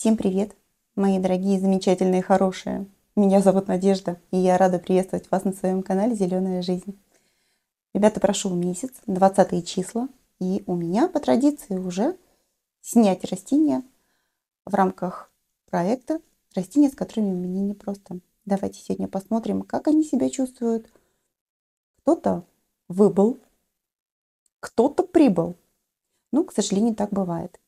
Всем привет, мои дорогие, замечательные, хорошие. Меня зовут Надежда, и я рада приветствовать вас на своем канале «Зеленая жизнь». Ребята, прошел месяц, 20 числа, и у меня по традиции уже снять растения в рамках проекта «Растения, с которыми мне непросто». Давайте сегодня посмотрим, как они себя чувствуют. Кто-то выбыл, кто-то прибыл. Ну, к сожалению, так бывает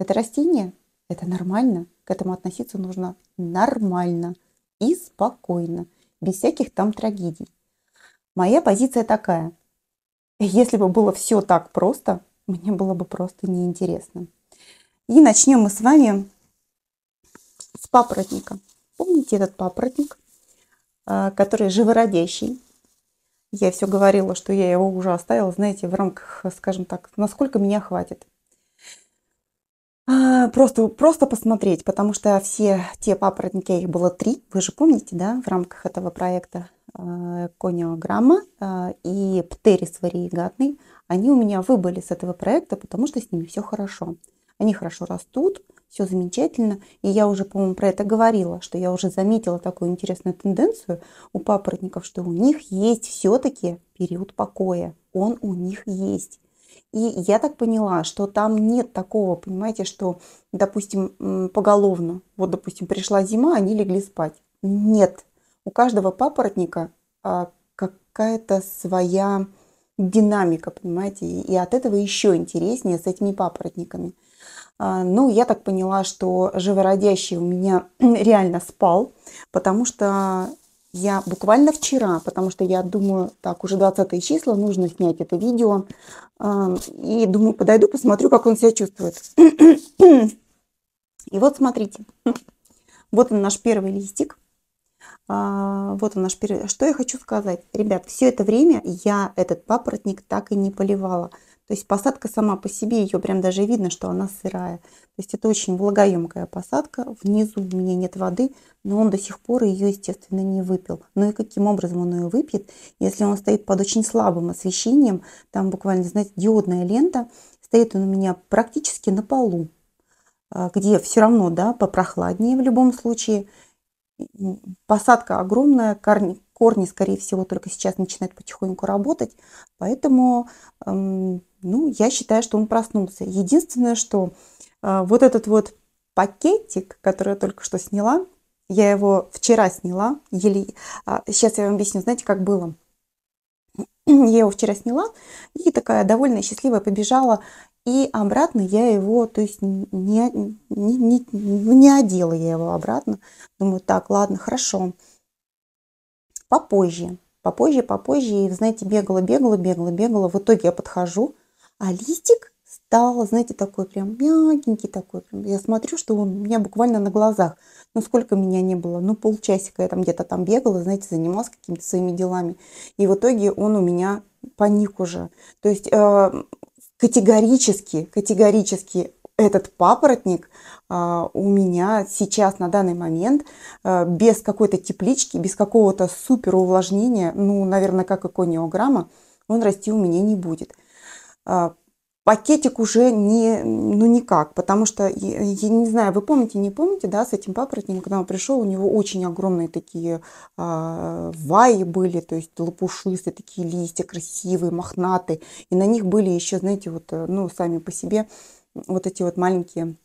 это растение, это нормально. К этому относиться нужно нормально и спокойно, без всяких там трагедий. Моя позиция такая. Если бы было все так просто, мне было бы просто неинтересно. И начнем мы с вами с папоротника. Помните этот папоротник, а, который живородящий? Я все говорила, что я его уже оставила, знаете, в рамках, скажем так, насколько меня хватит. А, просто, просто посмотреть, потому что все те папоротники, их было три, вы же помните, да, в рамках этого проекта а, кониограмма а, и птерис варигатный, они у меня выбыли с этого проекта, потому что с ними все хорошо. Они хорошо растут, все замечательно. И я уже, по-моему, про это говорила, что я уже заметила такую интересную тенденцию у папоротников, что у них есть все-таки период покоя. Он у них есть. И я так поняла, что там нет такого, понимаете, что, допустим, поголовно, вот, допустим, пришла зима, они легли спать. Нет. У каждого папоротника а, какая-то своя динамика, понимаете, и от этого еще интереснее с этими папоротниками. А, ну, я так поняла, что живородящий у меня реально спал, потому что я буквально вчера, потому что я думаю, так, уже 20 числа, нужно снять это видео. А, и думаю, подойду, посмотрю, как он себя чувствует. И вот смотрите, вот он наш первый листик. А, вот он наш первый. Что я хочу сказать? Ребят, все это время я этот папоротник так и не поливала. То есть посадка сама по себе, ее прям даже видно, что она сырая. То есть это очень влагоемкая посадка. Внизу у меня нет воды, но он до сих пор ее, естественно, не выпил. Ну и каким образом он ее выпьет, если он стоит под очень слабым освещением, там буквально, знаете, диодная лента, стоит он у меня практически на полу, а, где все равно, да, попрохладнее в любом случае. Посадка огромная, корни, корни, скорее всего, только сейчас начинают потихоньку работать, поэтому ну, я считаю, что он проснулся. Единственное, что э, вот этот вот пакетик, который я только что сняла, я его вчера сняла, еле... А, сейчас я вам объясню, знаете, как было. Я его вчера сняла и такая довольная, счастливая побежала. И обратно я его, то есть не, не, не, не одела я его обратно. Думаю, так, ладно, хорошо. Попозже, попозже, попозже. И, знаете, бегала, бегала, бегала, бегала. В итоге я подхожу, а листик стал, знаете, такой прям мягенький такой. Я смотрю, что он у меня буквально на глазах. Ну, сколько меня не было? Ну, полчасика я там где-то там бегала, знаете, занималась какими-то своими делами. И в итоге он у меня паник уже. То есть э, категорически, категорически этот папоротник э, у меня сейчас на данный момент э, без какой-то теплички, без какого-то супер увлажнения, ну, наверное, как и кониограмма, он расти у меня не будет. А, пакетик уже не, ну никак, потому что, я, я не знаю, вы помните, не помните, да, с этим папоротником, когда он пришел, у него очень огромные такие э, ваи были, то есть лопушистые такие листья, красивые, мохнатые, и на них были еще, знаете, вот, ну, сами по себе вот эти вот маленькие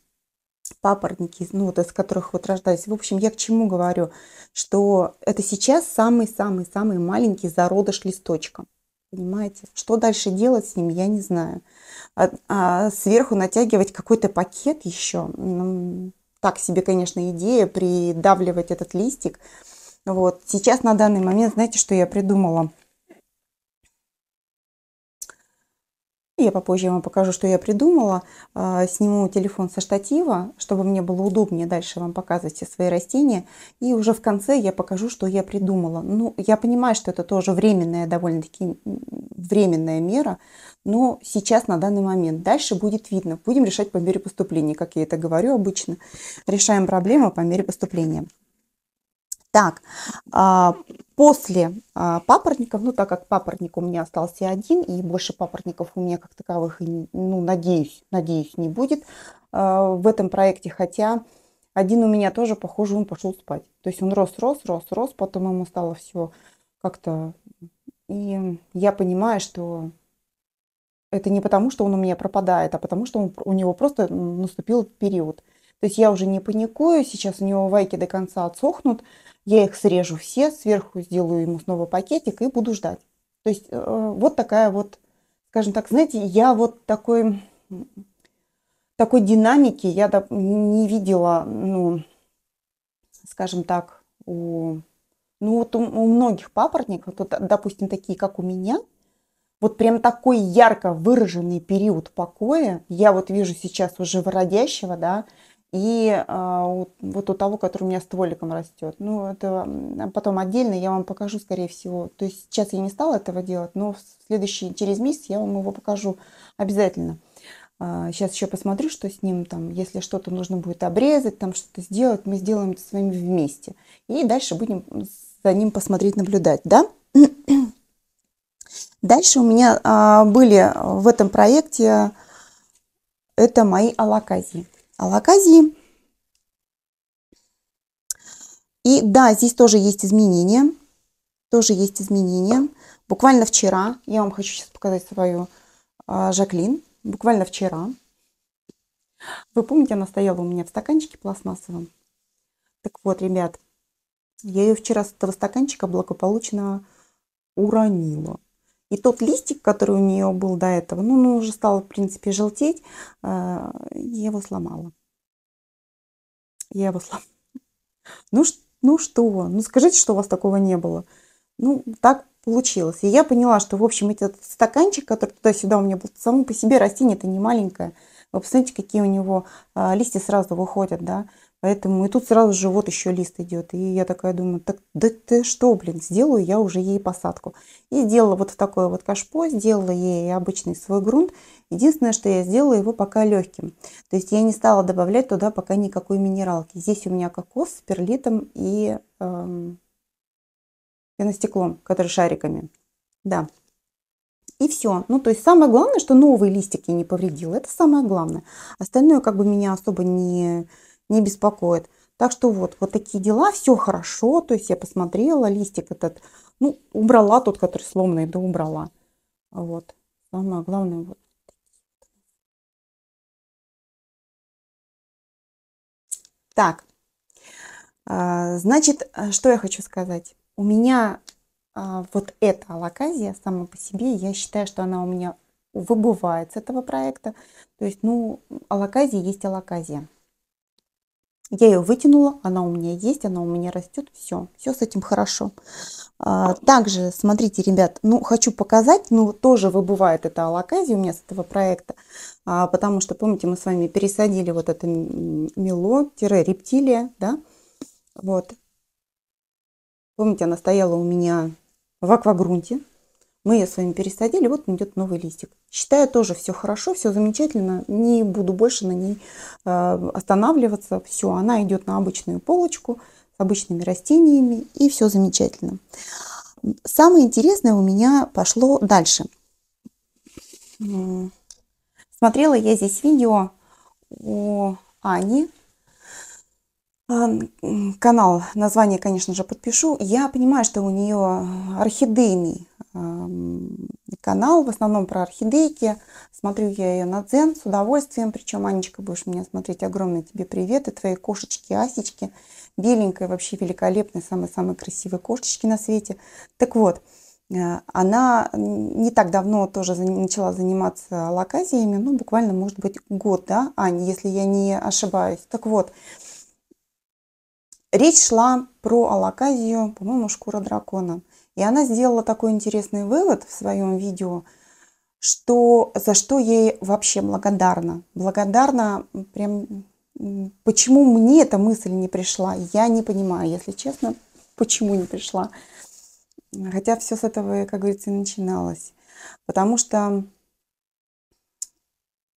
папоротники, ну, вот из которых вот рождались. В общем, я к чему говорю, что это сейчас самый-самый-самый маленький зародыш листочка понимаете? Что дальше делать с ним, я не знаю. А, а сверху натягивать какой-то пакет еще, ну, так себе, конечно, идея, придавливать этот листик. Вот. Сейчас на данный момент, знаете, что я придумала? Я попозже вам покажу, что я придумала. А, сниму телефон со штатива, чтобы мне было удобнее дальше вам показывать все свои растения. И уже в конце я покажу, что я придумала. Ну, я понимаю, что это тоже временная, довольно-таки временная мера, но сейчас на данный момент. Дальше будет видно. Будем решать по мере поступления, как я это говорю обычно. Решаем проблему по мере поступления. Так, а, после а, папоротников, ну так как папоротник у меня остался один, и больше папоротников у меня как таковых, ну надеюсь, надеюсь, не будет а, в этом проекте, хотя один у меня тоже, похоже, он пошел спать. То есть он рос, рос, рос, рос, потом ему стало все как-то... И я понимаю, что это не потому, что он у меня пропадает, а потому, что он, у него просто наступил период – то есть я уже не паникую, сейчас у него вайки до конца отсохнут, я их срежу все, сверху сделаю ему снова пакетик и буду ждать. То есть э, вот такая вот, скажем так, знаете, я вот такой, такой динамики я не видела, ну, скажем так, у, ну вот у, у многих папоротников, вот, допустим, такие, как у меня, вот прям такой ярко выраженный период покоя, я вот вижу сейчас уже в родящего, да, и а, вот у того, который у меня стволиком растет. Ну, это потом отдельно я вам покажу, скорее всего. То есть сейчас я не стала этого делать, но в следующий, через месяц я вам его покажу обязательно. Сейчас а, еще посмотрю, что с ним там, если что-то нужно будет обрезать, там что-то сделать, мы сделаем это с вами вместе. И дальше будем за ним посмотреть, наблюдать, да? Дальше у меня а, были в этом проекте, это мои алаказии. Алакази. И да, здесь тоже есть изменения. Тоже есть изменения. Буквально вчера, я вам хочу сейчас показать свою э, Жаклин, буквально вчера. Вы помните, она стояла у меня в стаканчике пластмассовом? Так вот, ребят, я ее вчера с этого стаканчика благополучно уронила. И тот листик, который у нее был до этого, ну, он уже стал, в принципе, желтеть. Э, я его сломала. Я его сломала. Ну, ну что? Ну скажите, что у вас такого не было. Ну, так получилось. И я поняла, что, в общем, этот стаканчик, который туда-сюда у меня был, само по себе растение это не маленькое. Вы посмотрите, какие у него э, листья сразу выходят, да. Поэтому и тут сразу же вот еще лист идет. И я такая думаю, так да ты что, блин, сделаю я уже ей посадку. И сделала вот такое вот кашпо, сделала ей обычный свой грунт. Единственное, что я сделала его пока легким. То есть я не стала добавлять туда пока никакой минералки. Здесь у меня кокос с перлитом и эм, пеностеклом, который шариками. Да, и все. Ну, то есть самое главное, что новые листики не повредил. Это самое главное. Остальное как бы меня особо не не беспокоит. Так что вот, вот такие дела, все хорошо, то есть я посмотрела листик этот, ну, убрала тот, который сломанный, да убрала. Вот, самое главное, вот. Так, а, значит, э, что я хочу сказать. У меня а, вот эта алаказия сама по себе, я считаю, что она у меня выбывает с этого проекта. То есть, ну, алаказия есть алаказия. Я ее вытянула, она у меня есть, она у меня растет, все, все с этим хорошо. А, также, смотрите, ребят, ну, хочу показать, ну, тоже выбывает это алаказия у меня с этого проекта, а, потому что, помните, мы с вами пересадили вот это мело-рептилия, да, вот. Помните, она стояла у меня в аквагрунте, мы ее с вами пересадили, вот идет новый листик. Считаю тоже все хорошо, все замечательно. Не буду больше на ней э, останавливаться. Все, она идет на обычную полочку с обычными растениями и все замечательно. Самое интересное у меня пошло дальше. Смотрела я здесь видео у Ани. Канал, название, конечно же, подпишу. Я понимаю, что у нее орхидейный Эм, канал, в основном про орхидейки. Смотрю я ее на Дзен с удовольствием. Причем, Анечка, будешь меня смотреть, огромный тебе привет. И твои кошечки, асечки. Беленькая, вообще великолепная, самые-самые красивые кошечки на свете. Так вот, э, она не так давно тоже начала заниматься лаказиями, ну, буквально, может быть, год, да, Ань, если я не ошибаюсь. Так вот, речь шла про алаказию, по-моему, шкура дракона. И она сделала такой интересный вывод в своем видео, что, за что ей вообще благодарна. Благодарна прям... Почему мне эта мысль не пришла, я не понимаю, если честно, почему не пришла. Хотя все с этого, как говорится, и начиналось. Потому что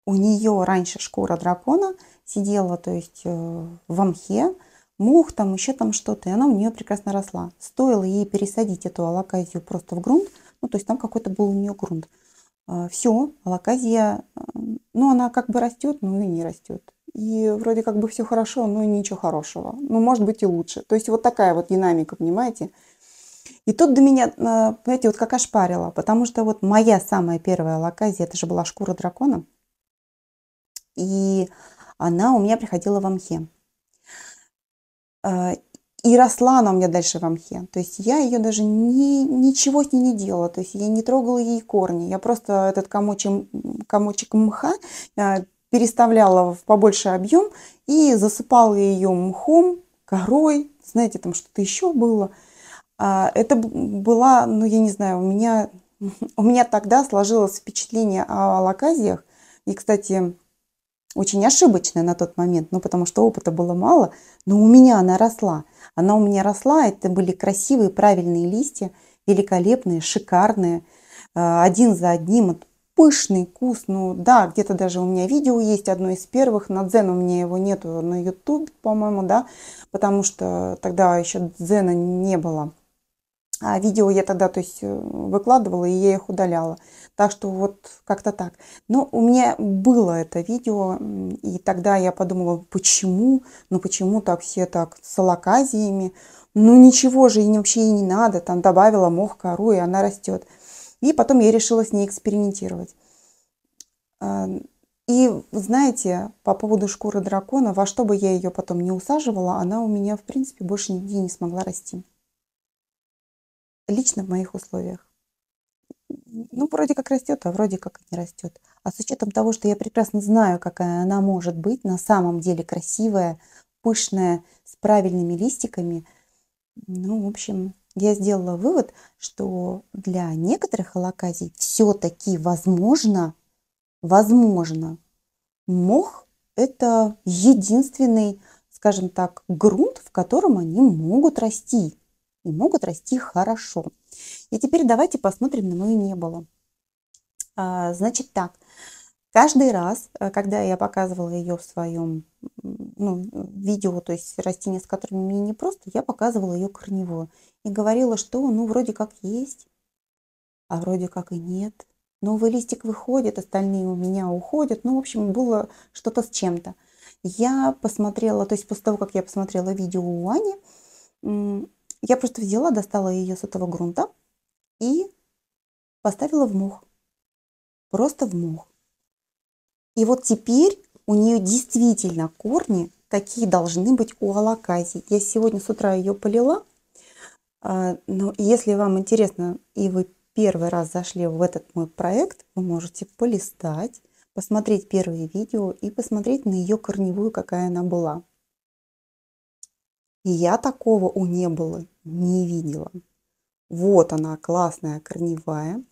у нее раньше шкура дракона сидела, то есть э, в мхе, Мух там еще там что-то, и она у нее прекрасно росла. Стоило ей пересадить эту алаказию просто в грунт, ну, то есть там какой-то был у нее грунт. А, все, алаказия, э, ну, она как бы растет, но и не растет. И вроде как бы все хорошо, но и ничего хорошего. Ну, может быть и лучше. То есть вот такая вот динамика, понимаете? И тут до меня, знаете, э, вот как ошпарило, потому что вот моя самая первая алаказия, это же была шкура дракона, и она у меня приходила в Амхе. А, и росла она у меня дальше в мхе. То есть я ее даже ни, ничего с ней не делала. То есть я не трогала ей корни. Я просто этот комочек, комочек мха а, переставляла в побольше объем и засыпала ее мхом, корой, знаете, там что-то еще было. А, это была, ну я не знаю, у меня, у меня тогда сложилось впечатление о лаказиях. И, кстати, очень ошибочная на тот момент, ну потому что опыта было мало, но у меня она росла. Она у меня росла, это были красивые, правильные листья, великолепные, шикарные, э, один за одним, вот пышный куст, ну да, где-то даже у меня видео есть, одно из первых, на дзен у меня его нету на YouTube, по-моему, да, потому что тогда еще дзена не было. А видео я тогда, то есть, э, выкладывала и я их удаляла. Так что вот как-то так. Но у меня было это видео, и тогда я подумала, почему? Ну почему так все так с алаказиями? Ну ничего же, и вообще и не надо. Там добавила мох, кору, и она растет. И потом я решила с ней экспериментировать. А, и знаете, по поводу шкуры дракона, во что бы я ее потом не усаживала, она у меня, в принципе, больше нигде не смогла расти. Лично в моих условиях ну, вроде как растет, а вроде как не растет. А с учетом того, что я прекрасно знаю, какая она может быть, на самом деле красивая, пышная, с правильными листиками, ну, в общем, я сделала вывод, что для некоторых алаказий все-таки возможно, возможно, мох – это единственный, скажем так, грунт, в котором они могут расти и могут расти хорошо. И теперь давайте посмотрим на мою неболу. А, значит так, каждый раз, э, когда я показывала ее в своем ну, видео, то есть растения, с которыми мне не просто, я показывала ее корневую и говорила, что ну вроде как есть, а вроде как и нет. Новый листик выходит, остальные у меня уходят. Ну, в общем, было что-то с чем-то. Я посмотрела, то есть после того, как я посмотрела видео у Ани, я просто взяла, достала ее с этого грунта и поставила в мох. Просто в мох. И вот теперь у нее действительно корни такие должны быть у алаказии. Я сегодня с утра ее полила. А, но если вам интересно, и вы первый раз зашли в этот мой проект, вы можете полистать, посмотреть первые видео и посмотреть на ее корневую, какая она была. И я такого у не было, не видела. Вот она, классная корневая.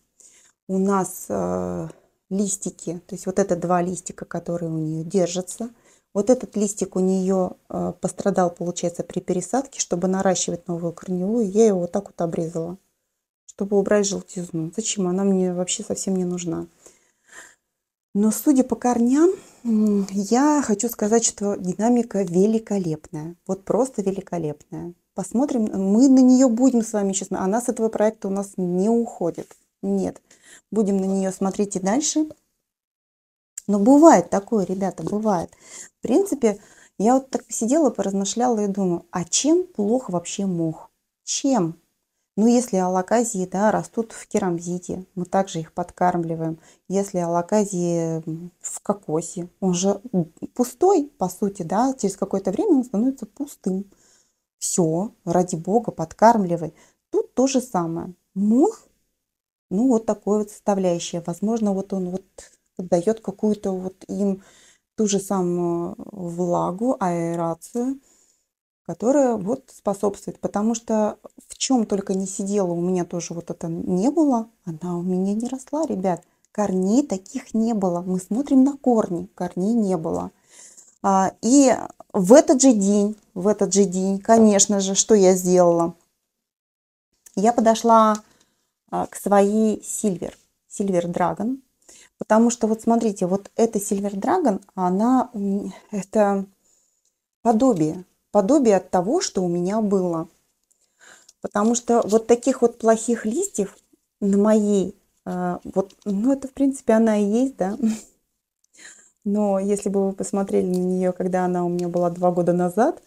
У нас э, листики, то есть вот это два листика, которые у нее держатся. Вот этот листик у нее э, пострадал, получается, при пересадке. Чтобы наращивать новую корневую, я его вот так вот обрезала, чтобы убрать желтизну. Зачем? Она мне вообще совсем не нужна. Но судя по корням, я хочу сказать, что динамика великолепная. Вот просто великолепная. Посмотрим, мы на нее будем с вами, честно. Она с этого проекта у нас не уходит. Нет. Будем на нее смотреть и дальше. Но бывает такое, ребята, бывает. В принципе, я вот так сидела, поразмышляла и думаю, а чем плохо вообще мох? Чем? Ну, если алаказии да, растут в керамзите, мы также их подкармливаем. Если алаказии в кокосе, он же пустой, по сути, да, через какое-то время он становится пустым. Все, ради бога, подкармливай. Тут то же самое. Мох, ну, вот такое вот составляющее, Возможно, вот он вот дает какую-то вот им ту же самую влагу, аэрацию – которая вот способствует. Потому что в чем только не сидела, у меня тоже вот это не было, она у меня не росла, ребят. Корней таких не было. Мы смотрим на корни, корней не было. А, и в этот же день, в этот же день, конечно же, что я сделала? Я подошла а, к своей Сильвер, Сильвер Драгон, потому что вот смотрите, вот эта Сильвер Драгон, она, это подобие, подобие от того, что у меня было. Потому что вот таких вот плохих листьев на моей, э, вот, ну это в принципе она и есть, да. Но если бы вы посмотрели на нее, когда она у меня была два года назад,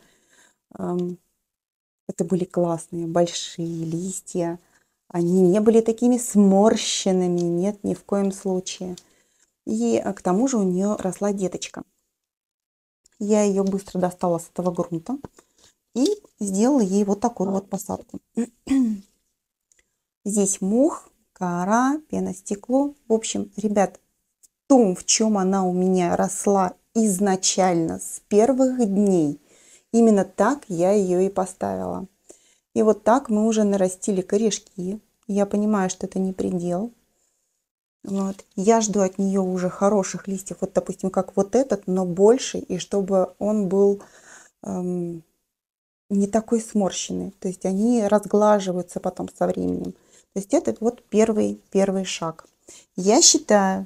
это были классные, большие листья. Они не были такими сморщенными, нет, ни в коем случае. И э, к тому же у нее росла деточка. Я ее быстро достала с этого грунта и сделала ей вот такую вот посадку. Здесь мох, кора, пеностекло. В общем, ребят, в том, в чем она у меня росла изначально, с первых дней, именно так я ее и поставила. И вот так мы уже нарастили корешки. Я понимаю, что это не предел, вот. Я жду от нее уже хороших листьев, вот, допустим, как вот этот, но больше, и чтобы он был эм, не такой сморщенный. То есть они разглаживаются потом со временем. То есть это вот первый, первый шаг. Я считаю,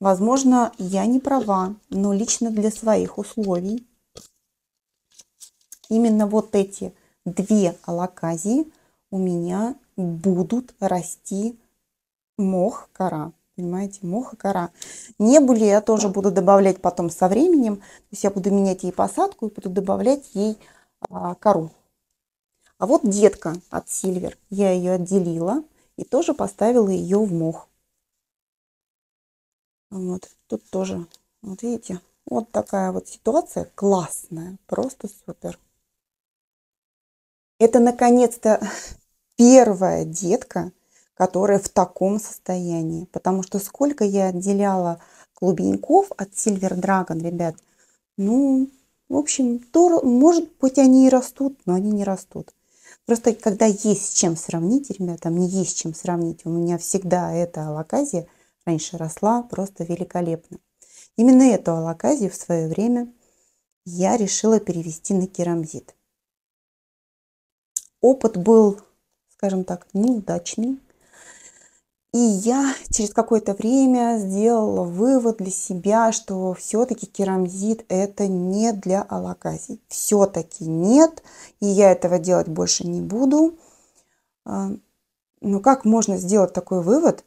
возможно, я не права, но лично для своих условий именно вот эти две алаказии у меня будут расти мох, кора. Понимаете, мох и кора. Небули я тоже буду добавлять потом со временем. То есть я буду менять ей посадку и буду добавлять ей а, кору. А вот детка от Сильвер. Я ее отделила и тоже поставила ее в мох. Вот, тут тоже, вот видите, вот такая вот ситуация классная, просто супер. Это, наконец-то, первая детка, которые в таком состоянии. Потому что сколько я отделяла клубеньков от Silver Dragon, ребят, ну, в общем, то, может быть, они и растут, но они не растут. Просто когда есть с чем сравнить, ребята, мне есть с чем сравнить. У меня всегда эта алаказия раньше росла просто великолепно. Именно эту алаказию в свое время я решила перевести на керамзит. Опыт был, скажем так, неудачный. И я через какое-то время сделала вывод для себя, что все-таки керамзит это не для алаказий. Все-таки нет, и я этого делать больше не буду. А, Но ну как можно сделать такой вывод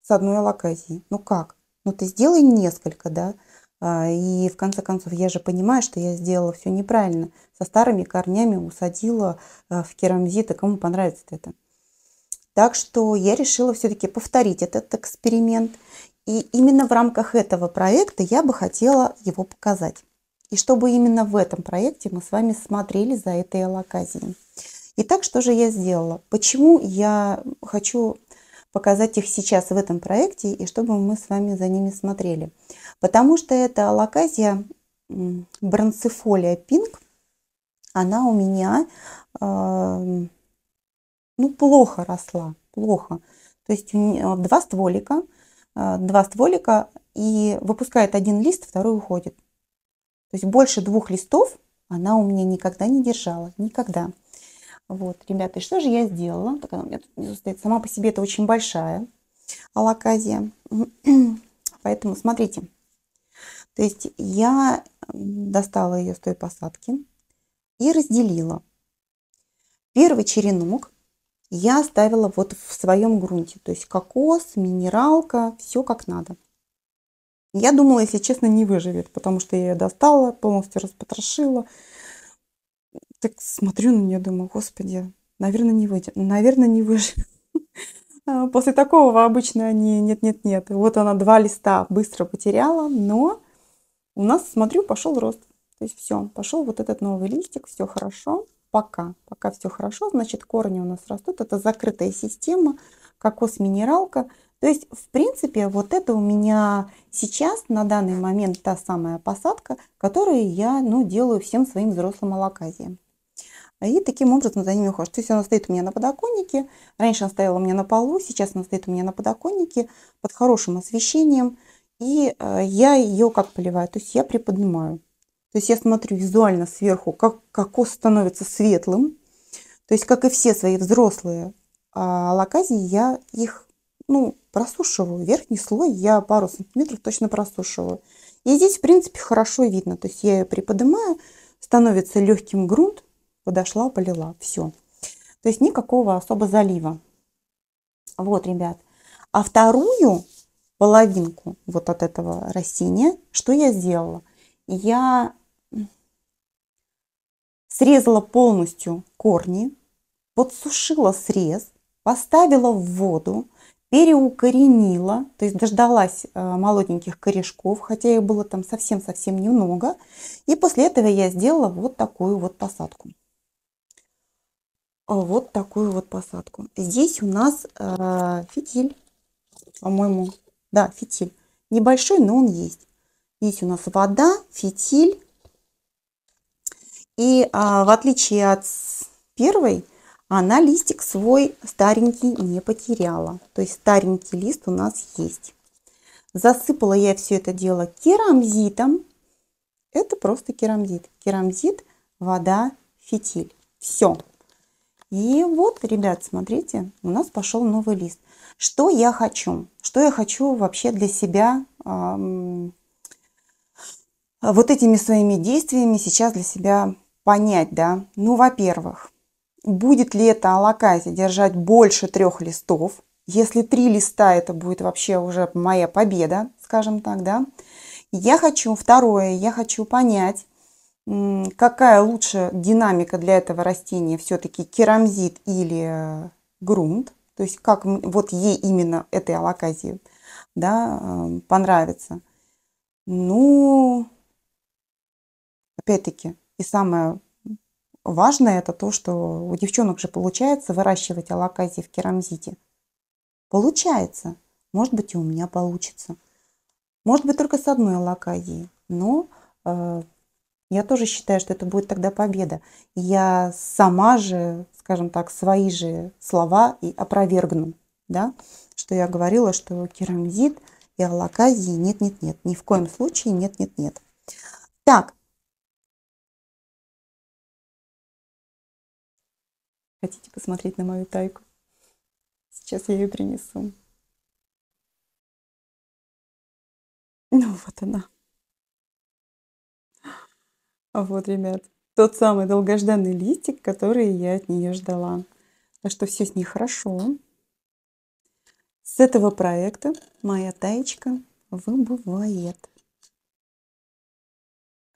с одной алаказии? Ну как? Ну ты сделай несколько, да? А, и в конце концов, я же понимаю, что я сделала все неправильно. Со старыми корнями усадила а, в керамзит, и кому понравится это? Так что я решила все-таки повторить этот эксперимент. И именно в рамках этого проекта я бы хотела его показать. И чтобы именно в этом проекте мы с вами смотрели за этой алоказией. Итак, что же я сделала? Почему я хочу показать их сейчас в этом проекте и чтобы мы с вами за ними смотрели? Потому что эта алоказия бронцифолия пинг, она у меня э, ну, плохо росла, плохо. То есть два стволика, э, два стволика и выпускает один лист, второй уходит. То есть больше двух листов она у меня никогда не держала, никогда. Вот, ребята, и что же я сделала? Так она у меня тут внизу стоит. Сама по себе это очень большая алаказия. Поэтому смотрите. То есть я достала ее с той посадки и разделила. Первый черенок я ставила вот в своем грунте. То есть кокос, минералка, все как надо. Я думала, если честно, не выживет, потому что я ее достала, полностью распотрошила. Так смотрю на нее, думаю, господи, наверное, не выйдет, ну, наверное, не выживет. А после такого обычно они нет-нет-нет. Вот она два листа быстро потеряла, но у нас, смотрю, пошел рост. То есть все, пошел вот этот новый листик, все хорошо пока. Пока все хорошо, значит корни у нас растут. Это закрытая система, кокос-минералка. То есть, в принципе, вот это у меня сейчас на данный момент та самая посадка, которую я ну, делаю всем своим взрослым алаказиям. И таким образом за ними ухожу. То есть она стоит у меня на подоконнике. Раньше она стояла у меня на полу, сейчас она стоит у меня на подоконнике под хорошим освещением. И э, я ее как поливаю? То есть я приподнимаю. То есть я смотрю визуально сверху, как кокос становится светлым. То есть, как и все свои взрослые а, лаказии, я их ну, просушиваю. Верхний слой я пару сантиметров точно просушиваю. И здесь, в принципе, хорошо видно. То есть я ее приподнимаю, становится легким грунт, подошла, полила, все. То есть никакого особо залива. Вот, ребят. А вторую половинку вот от этого растения, что я сделала – я срезала полностью корни, подсушила срез, поставила в воду, переукоренила, то есть дождалась э, молоденьких корешков, хотя их было там совсем-совсем немного. И после этого я сделала вот такую вот посадку. Вот такую вот посадку. Здесь у нас э, фитиль, по-моему, да, фитиль. Небольшой, но он есть. Здесь у нас вода, фитиль. И а, в отличие от первой, она листик свой старенький не потеряла. То есть старенький лист у нас есть. Засыпала я все это дело керамзитом. Это просто керамзит. Керамзит, вода, фитиль. Все. И вот, ребят, смотрите, у нас пошел новый лист. Что я хочу? Что я хочу вообще для себя эм, а, вот этими своими действиями сейчас для себя понять, да? Ну, во-первых, будет ли это алакай содержать больше трех листов? Если три листа, это будет вообще уже моя победа, скажем так, да? Я хочу, второе, я хочу понять, какая лучше динамика для этого растения все-таки керамзит или э, грунт, то есть как вот ей именно этой алаказии да, э, понравится. Ну, Опять-таки, и самое важное это то, что у девчонок же получается выращивать алаказии в керамзите. Получается. Может быть, и у меня получится. Может быть, только с одной алаказией. Но э, я тоже считаю, что это будет тогда победа. Я сама же, скажем так, свои же слова и опровергну. Да? Что я говорила, что керамзит и алаказии нет-нет-нет. Ни в коем случае нет-нет-нет. Так, Хотите посмотреть на мою тайку? Сейчас я ее принесу. Ну вот она. А вот, ребят, тот самый долгожданный листик, который я от нее ждала. Так что все с ней хорошо. С этого проекта моя таечка выбывает.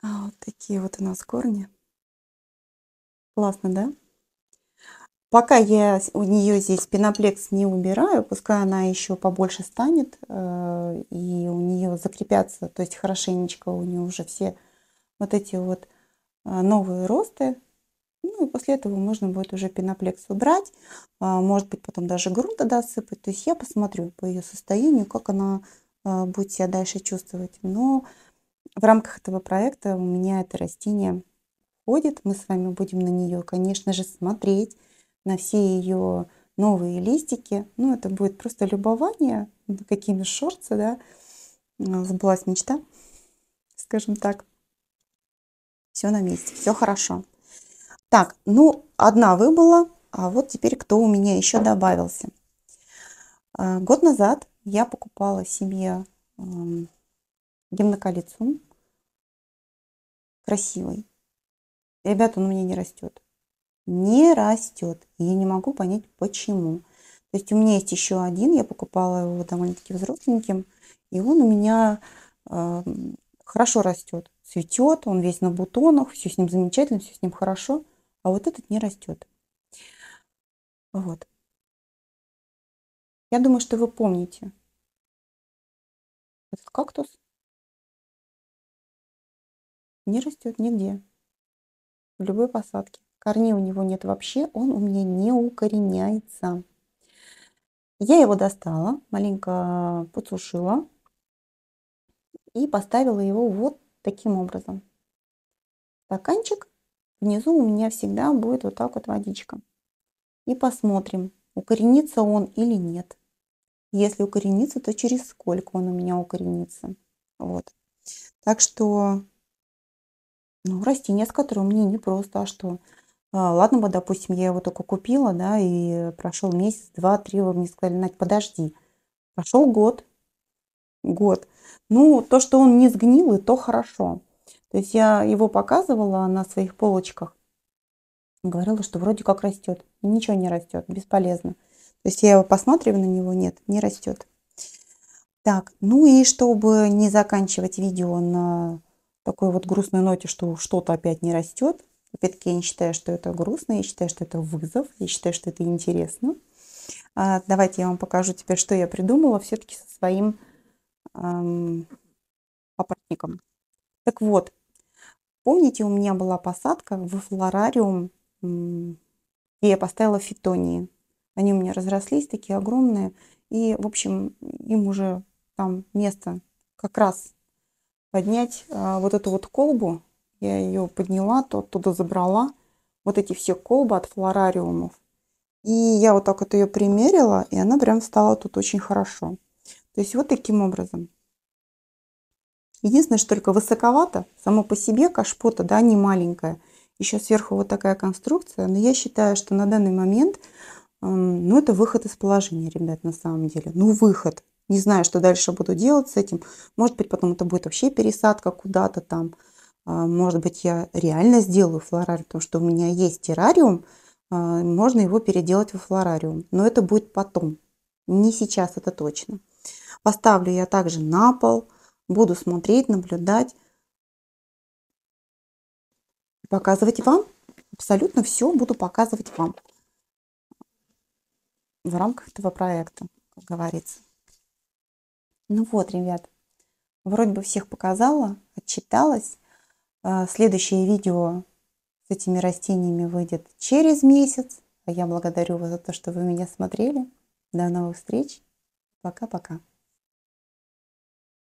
А вот такие вот у нас корни. Классно, да? Пока я у нее здесь пеноплекс не убираю, пускай она еще побольше станет, э, и у нее закрепятся, то есть хорошенечко у нее уже все вот эти вот э, новые росты. Ну и после этого можно будет уже пеноплекс убрать, а, может быть потом даже грунта досыпать. То есть я посмотрю по ее состоянию, как она э, будет себя дальше чувствовать. Но в рамках этого проекта у меня это растение ходит, мы с вами будем на нее, конечно же, смотреть, на все ее новые листики. Ну, это будет просто любование, какими шорцы, да. Э, сбылась мечта, скажем так. Все на месте, все хорошо. Так, ну, одна выбыла, а вот теперь кто у меня еще добавился. Э, год назад я покупала себе эм, гемнокалицум красивый. ребята, он у меня не растет не растет. я не могу понять, почему. То есть у меня есть еще один, я покупала его довольно-таки взросленьким, и он у меня э, хорошо растет, цветет, он весь на бутонах, все с ним замечательно, все с ним хорошо, а вот этот не растет. Вот. Я думаю, что вы помните этот кактус. Не растет нигде, в любой посадке. Корней у него нет вообще, он у меня не укореняется. Я его достала, маленько подсушила и поставила его вот таким образом. Стаканчик. Внизу у меня всегда будет вот так вот водичка. И посмотрим, укоренится он или нет. Если укоренится, то через сколько он у меня укоренится. Вот. Так что ну, растение, с которым мне не просто, а что? А, ладно бы, допустим, я его только купила, да, и прошел месяц, два, три, вы мне сказали, Надь, подожди. Прошел год, год. Ну, то, что он не сгнил, и то хорошо. То есть я его показывала на своих полочках, говорила, что вроде как растет. Ничего не растет, бесполезно. То есть я его посматриваю на него, нет, не растет. Так, ну и чтобы не заканчивать видео на такой вот грустной ноте, что что-то опять не растет, опять-таки я не считаю, что это грустно, я считаю, что это вызов, я считаю, что это интересно. А, давайте я вам покажу теперь, что я придумала все-таки со своим эм, папоротником. Так вот, помните, у меня была посадка в флорариум, где я поставила фитонии. Они у меня разрослись, такие огромные. И, в общем, им уже там место как раз поднять а, вот эту вот колбу, я ее подняла, то оттуда забрала. Вот эти все колбы от флорариумов. И я вот так вот ее примерила, и она прям стала тут очень хорошо. То есть вот таким образом. Единственное, что только высоковато. Само по себе кашпота, да, не маленькая. Еще сверху вот такая конструкция. Но я считаю, что на данный момент, эм, ну, это выход из положения, ребят, на самом деле. Ну, выход. Не знаю, что дальше буду делать с этим. Может быть, потом это будет вообще пересадка куда-то там. А, может быть, я реально сделаю флорариум, потому что у меня есть террариум, а, можно его переделать во флорариум. Но это будет потом, не сейчас, это точно. Поставлю я также на пол, буду смотреть, наблюдать, показывать вам. Абсолютно все буду показывать вам в рамках этого проекта, как говорится. Ну вот, ребят, вроде бы всех показала, отчиталась. А, следующее видео с этими растениями выйдет через месяц. А я благодарю вас за то, что вы меня смотрели. До новых встреч. Пока-пока.